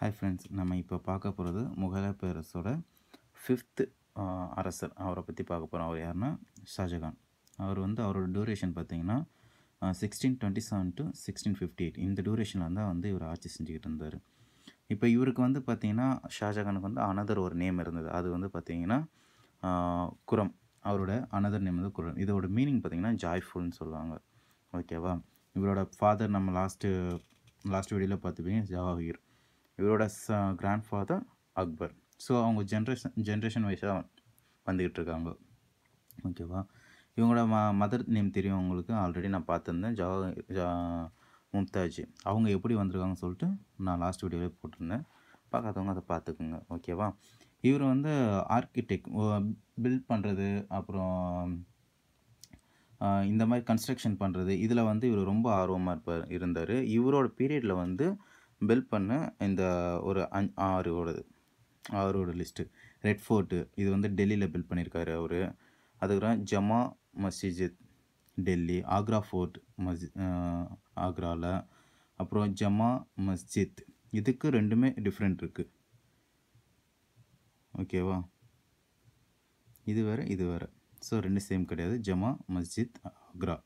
Hi friends நம்ம இப்போ பார்க்க போகிறது முகலாய பேரரசோட ஃபிஃப்த்து அரசர் அவரை பற்றி பார்க்க போகிறோம் அவர் யாருன்னா ஷாஜகான் அவர் வந்து அவரோட டூரேஷன் பார்த்தீங்கன்னா sixteen twenty seven to sixteen fifty eight இந்த டூரேஷனில் தான் வந்து இவர் ஆட்சி செஞ்சுக்கிட்டு இருந்தார் இப்போ இவருக்கு வந்து பார்த்திங்கன்னா ஷாஜகானுக்கு வந்து அனதர் ஒரு நேம் இருந்தது அது வந்து பார்த்திங்கன்னா குரம் அவரோட அனதர் நேம் வந்து குரம் இதோட மீனிங் பார்த்திங்கன்னா ஜாய்ஃபுல்னு சொல்லுவாங்க ஓகேவா இவரோட ஃபாதர் நம்ம லாஸ்ட்டு லாஸ்ட் வீடியோவில் பார்த்துப்பீங்க ஜவாஹீர் இவரோட ச கிராண்ட் ஃபாதர் அக்பர் ஸோ அவங்க ஜென்ரேஷன் ஜென்ரேஷன் வைஸாக வந்துக்கிட்டு இருக்காங்க ஓகேவா இவங்களோட ம மதர் நேம் தெரியும் அவங்களுக்கு ஆல்ரெடி நான் பார்த்துருந்தேன் ஜா ஜா மும்தாஜ் அவங்க எப்படி வந்திருக்காங்கன்னு சொல்லிட்டு நான் லாஸ்ட் வீடியோவில் போட்டிருந்தேன் பார்க்காதவங்க அதை பார்த்துக்குங்க ஓகேவா இவர் வந்து ஆர்கிடெக் பில்ட் பண்ணுறது அப்புறம் இந்த மாதிரி கன்ஸ்ட்ரக்ஷன் பண்ணுறது இதில் வந்து இவர் ரொம்ப ஆர்வமாக இருப்பார் இருந்தார் இவரோட பீரியடில் வந்து பில் பண்ண இந்த ஒரு அஞ் ஆறோடது ஆறோட லிஸ்ட்டு ரெட் ஃபோர்ட்டு இது வந்து டெல்லியில் பில் பண்ணியிருக்காரு அவர் அதுக்கப்புறம் ஜமா மசிஜித் டெல்லி ஆக்ரா ஃபோர்ட் மஸ் ஆக்ராவில் அப்புறம் ஜமா மஸ்ஜித் இதுக்கு ரெண்டுமே டிஃப்ரெண்ட் இருக்குது ஓகேவா இது வேறு இது வேறு ஸோ ரெண்டு சேம் கிடையாது ஜமா மஸ்ஜித் ஆக்ரா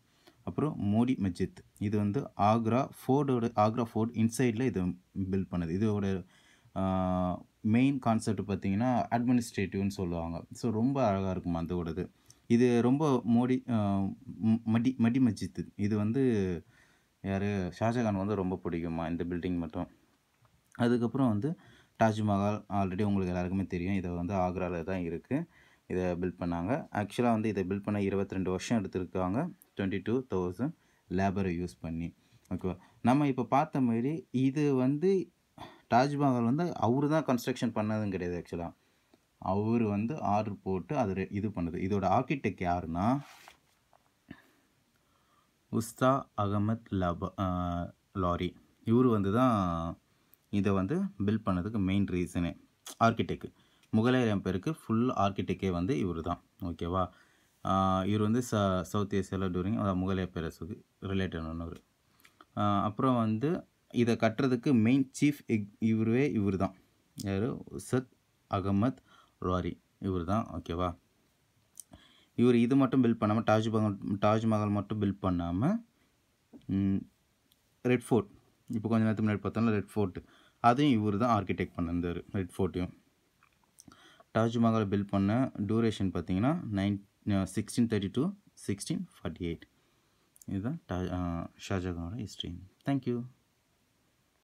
அப்புறம் மோடி மஜித் இது வந்து ஆக்ரா ஃபோர்டோட ஆக்ரா ஃபோர்ட் இன்சைடில் இது பில்ட் பண்ணுது இதோட மெயின் கான்செப்ட் பார்த்தீங்கன்னா அட்மினிஸ்ட்ரேட்டிவ்னு சொல்லுவாங்க ஸோ ரொம்ப அழகாக இருக்கும் அந்த இது ரொம்ப மோடி மடி மடி மஜித் இது வந்து யார் ஷாஜகான் வந்து ரொம்ப பிடிக்குமா இந்த பில்டிங் மட்டும் அதுக்கப்புறம் வந்து தாஜ்மஹால் ஆல்ரெடி உங்களுக்கு எல்லாருக்குமே தெரியும் இதை வந்து ஆக்ராவில் தான் இருக்குது இதை பில்ட் பண்ணாங்க ஆக்சுவலாக வந்து இதை பில்ட் பண்ண இருபத்தி ரெண்டு வருஷம் எடுத்திருக்காங்க டுவெண்ட்டி டூ தௌசண்ட் லேபரை யூஸ் பண்ணி ஓகேவா நம்ம இப்போ பார்த்த மாதிரி இது வந்து தாஜ்மஹால் வந்து அவர் தான் கன்ஸ்ட்ரக்ஷன் பண்ணதும் கிடையாது ஆக்சுவலாக அவர் வந்து ஆர்டர் போட்டு அது இது பண்ணுது இதோட ஆர்கிடெக்ட் யாருன்னா உஸ்தா அகமத் லப லாரி இவர் வந்து தான் இதை வந்து பில்ட் பண்ணதுக்கு மெயின் ரீசனு ஆர்கிடெக்ட் முகலாயர் பேருக்கு ஃபுல் ஆர்கிடெக்டே வந்து இவர் தான் ஓகேவா இவர் வந்து ச சவுத் ஏசியாவில் டூரிங் அதாவது முகலாய பேரரசுக்கு ரிலேட்டடானவர் அப்புறம் வந்து இதை கட்டுறதுக்கு மெயின் சீஃப் எக் இவரே இவர் தான் யார் சத் அகமத் ரோரி இவர் தான் ஓகேவா இவர் இது மட்டும் பில்ட் பண்ணாமல் தாஜ்மஹால் தாஜ்மஹால் மட்டும் பில்ட் பண்ணாமல் ரெட் ஃபோர்ட் இப்போ கொஞ்ச நேரத்துக்கு முன்னாடி பார்த்தோம்னா ரெட் ஃபோர்ட் அதையும் இவர் தான் ஆர்கிடெக்ட் பண்ணியிருந்தார் ரெட் ஃபோர்ட்டையும் தாஜ்மஹால் பில்ட் பண்ண டூரேஷன் பார்த்தீங்கன்னா nine 1632 1648 is the uh, Shah history. Thank you.